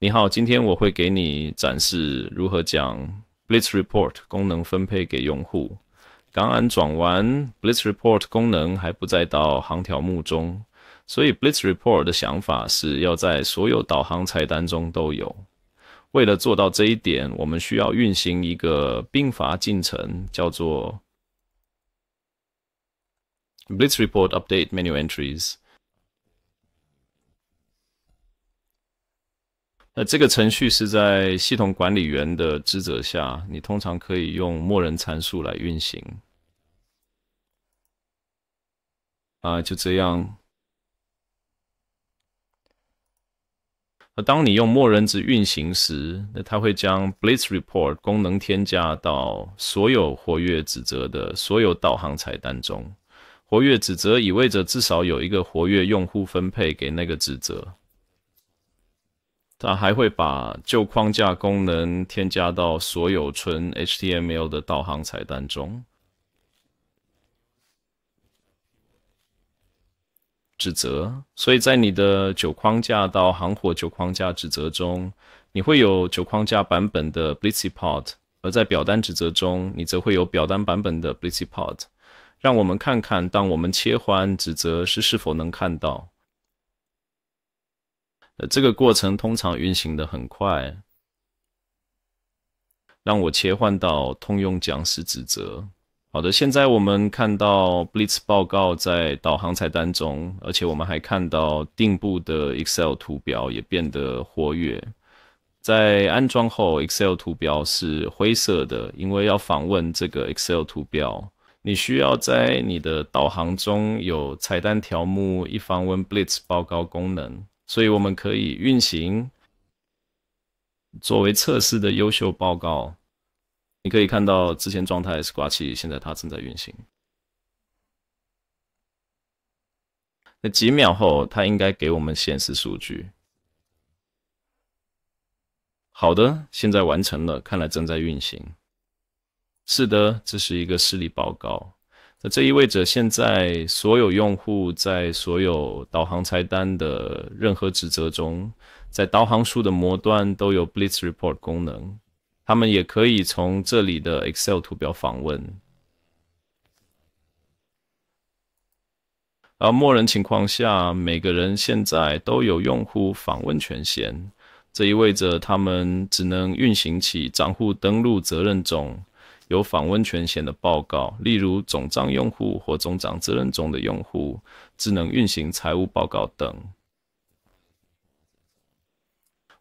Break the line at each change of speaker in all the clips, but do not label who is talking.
你好，今天我会给你展示如何将 Blitz Report 功能分配给用户。刚安转完 Blitz Report 功能还不在导航条目中，所以 Blitz Report 的想法是要在所有导航菜单中都有。为了做到这一点，我们需要运行一个并发进程，叫做 Blitz Report Update Menu Entries。那这个程序是在系统管理员的职责下，你通常可以用默认参数来运行。啊，就这样。当你用默认值运行时，那它会将 Blitz Report 功能添加到所有活跃指责的所有导航菜单中。活跃指责意味着至少有一个活跃用户分配给那个指责。它还会把旧框架功能添加到所有纯 HTML 的导航菜单中。指责，所以在你的旧框架到行火旧框架指责中，你会有旧框架版本的 b l i t z y p o d 而在表单指责中，你则会有表单版本的 b l i t z y p o d 让我们看看，当我们切换指责时，是否能看到。呃，这个过程通常运行得很快。让我切换到通用讲师职责。好的，现在我们看到 Blitz 报告在导航菜单中，而且我们还看到顶部的 Excel 图标也变得活跃。在安装后，Excel 图标是灰色的，因为要访问这个 Excel 图标，你需要在你的导航中有菜单条目以访问 Blitz 报告功能。所以我们可以运行作为测试的优秀报告。你可以看到之前状态是挂起，现在它正在运行。那几秒后，它应该给我们显示数据。好的，现在完成了，看来正在运行。是的，这是一个视力报告。那这意味着，现在所有用户在所有导航菜单的任何职责中，在导航树的末端都有 Blitz Report 功能。他们也可以从这里的 Excel 图表访问。而默认情况下，每个人现在都有用户访问权限。这意味着他们只能运行起账户登录责任中。有访问权限的报告，例如总账用户或总账责任中的用户，智能运行财务报告等。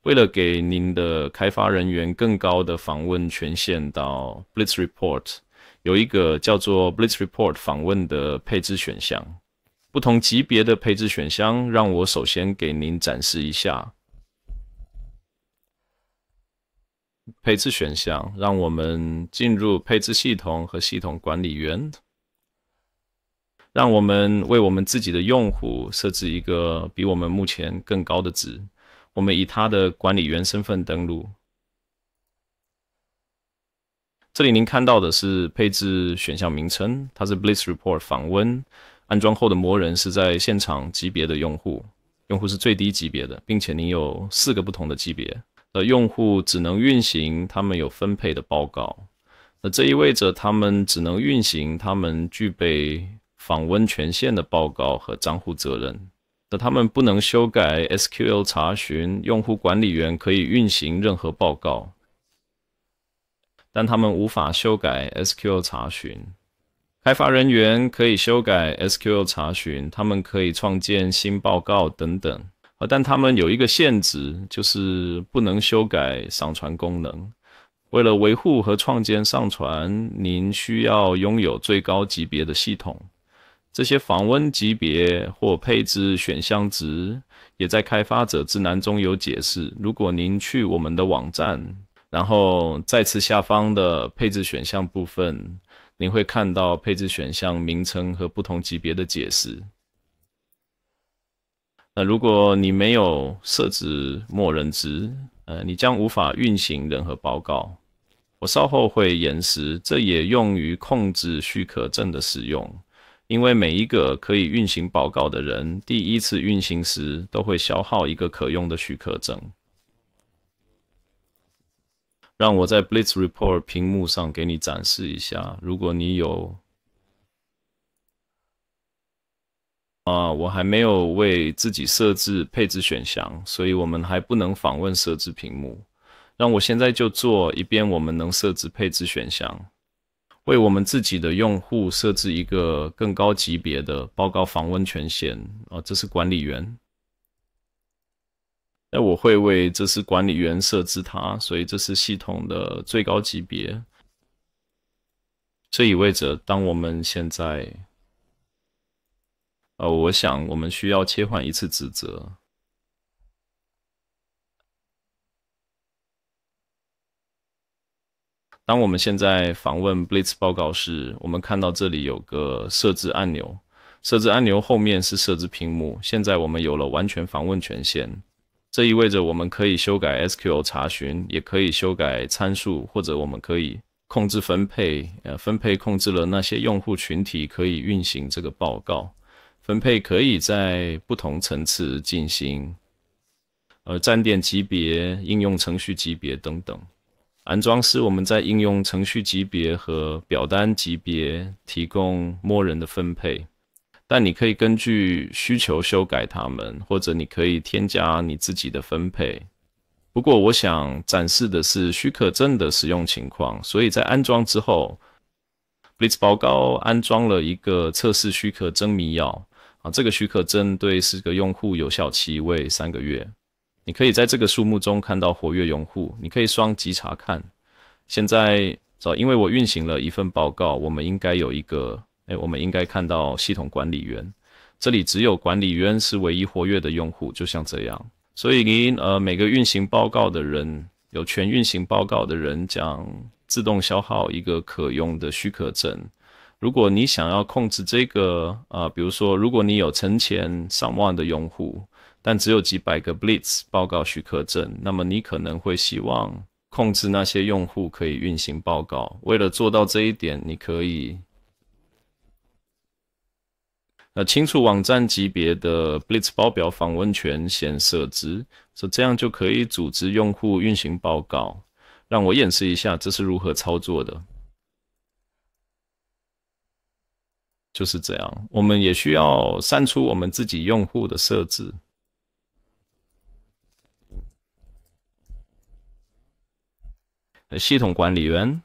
为了给您的开发人员更高的访问权限到 Blitz Report，有一个叫做 Blitz Report 访问的配置选项。不同级别的配置选项，让我首先给您展示一下。配置选项，让我们进入配置系统和系统管理员，让我们为我们自己的用户设置一个比我们目前更高的值。我们以他的管理员身份登录。这里您看到的是配置选项名称，它是 Blitz Report 访问安装后的魔人是在现场级别的用户，用户是最低级别的，并且您有四个不同的级别。用户只能运行他们有分配的报告，那这意味着他们只能运行他们具备访问权限的报告和账户责任。那他们不能修改 SQL 查询。用户管理员可以运行任何报告，但他们无法修改 SQL 查询。开发人员可以修改 SQL 查询，他们可以创建新报告等等。呃，但他们有一个限制，就是不能修改上传功能。为了维护和创建上传，您需要拥有最高级别的系统。这些访问级别或配置选项值也在开发者指南中有解释。如果您去我们的网站，然后再次下方的配置选项部分，您会看到配置选项名称和不同级别的解释。那如果你没有设置默认值，呃，你将无法运行任何报告。我稍后会延时，这也用于控制许可证的使用，因为每一个可以运行报告的人，第一次运行时都会消耗一个可用的许可证。让我在 Blitz Report 屏幕上给你展示一下，如果你有。啊，我还没有为自己设置配置选项，所以我们还不能访问设置屏幕。让我现在就做一遍，我们能设置配置选项，为我们自己的用户设置一个更高级别的报告访问权限啊，这是管理员。那我会为这是管理员设置它，所以这是系统的最高级别。这意味着，当我们现在。呃，我想我们需要切换一次指责。当我们现在访问 Blitz 报告时，我们看到这里有个设置按钮。设置按钮后面是设置屏幕。现在我们有了完全访问权限，这意味着我们可以修改 SQL 查询，也可以修改参数，或者我们可以控制分配。呃，分配控制了那些用户群体可以运行这个报告。分配可以在不同层次进行，呃，站点级别、应用程序级别等等。安装时，我们在应用程序级别和表单级别提供默认的分配，但你可以根据需求修改它们，或者你可以添加你自己的分配。不过，我想展示的是许可证的使用情况，所以在安装之后，Blitz 报告安装了一个测试许可证密钥。这个许可证对四个用户有效期为三个月。你可以在这个数目中看到活跃用户，你可以双击查看。现在找，因为我运行了一份报告，我们应该有一个，哎，我们应该看到系统管理员。这里只有管理员是唯一活跃的用户，就像这样。所以您呃，每个运行报告的人，有权运行报告的人将自动消耗一个可用的许可证。如果你想要控制这个，呃，比如说，如果你有成千上万的用户，但只有几百个 Blitz 报告许可证，那么你可能会希望控制那些用户可以运行报告。为了做到这一点，你可以呃清除网站级别的 Blitz 报表访问权限设置，所以这样就可以组织用户运行报告。让我演示一下这是如何操作的。就是这样，我们也需要删除我们自己用户的设置。系统管理员，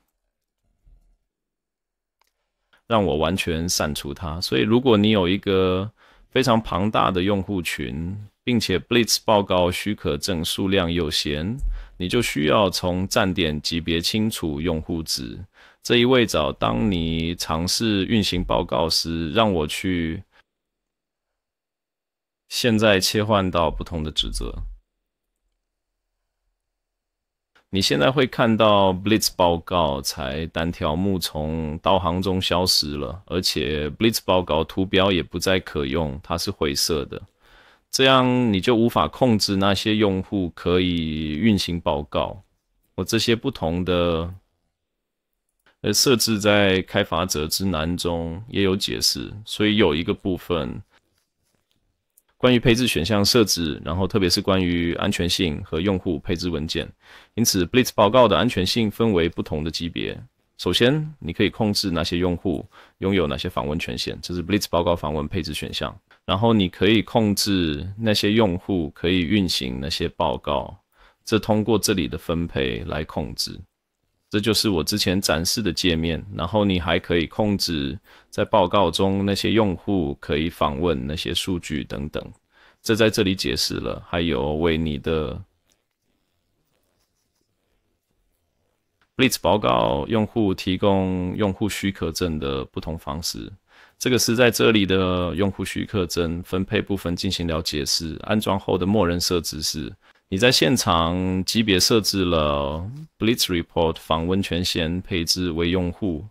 让我完全删除它。所以，如果你有一个非常庞大的用户群，并且 Blitz 报告许可证数量有限。你就需要从站点级别清除用户值这一位找。当你尝试运行报告时，让我去。现在切换到不同的职责。你现在会看到 Blitz 报告才单条目从导航中消失了，而且 Blitz 报告图标也不再可用，它是灰色的。这样你就无法控制那些用户可以运行报告。我这些不同的呃设置在开发者指南中也有解释，所以有一个部分关于配置选项设置，然后特别是关于安全性和用户配置文件。因此，Blitz 报告的安全性分为不同的级别。首先，你可以控制哪些用户拥有哪些访问权限，这是 Blitz 报告访问配置选项。然后你可以控制那些用户可以运行那些报告，这通过这里的分配来控制。这就是我之前展示的界面。然后你还可以控制在报告中那些用户可以访问那些数据等等，这在这里解释了。还有为你的 Blitz 报告用户提供用户许可证的不同方式。这个是在这里的用户许可证分配部分进行了解释。安装后的默认设置是，你在现场级别设置了 Blitz Report 访问权限配置为用户，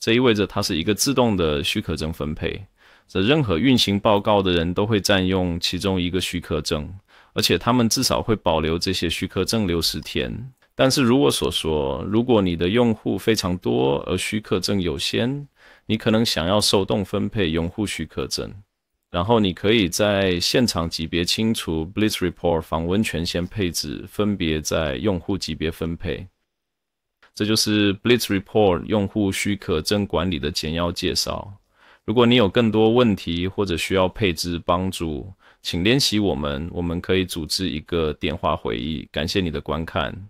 这意味着它是一个自动的许可证分配。则任何运行报告的人都会占用其中一个许可证，而且他们至少会保留这些许可证六十天。但是如我所说，如果你的用户非常多而许可证有限，你可能想要手动分配用户许可证，然后你可以在现场级别清除 Blitz Report 访问权限配置，分别在用户级别分配。这就是 Blitz Report 用户许可证管理的简要介绍。如果你有更多问题或者需要配置帮助，请联系我们，我们可以组织一个电话会议。感谢你的观看。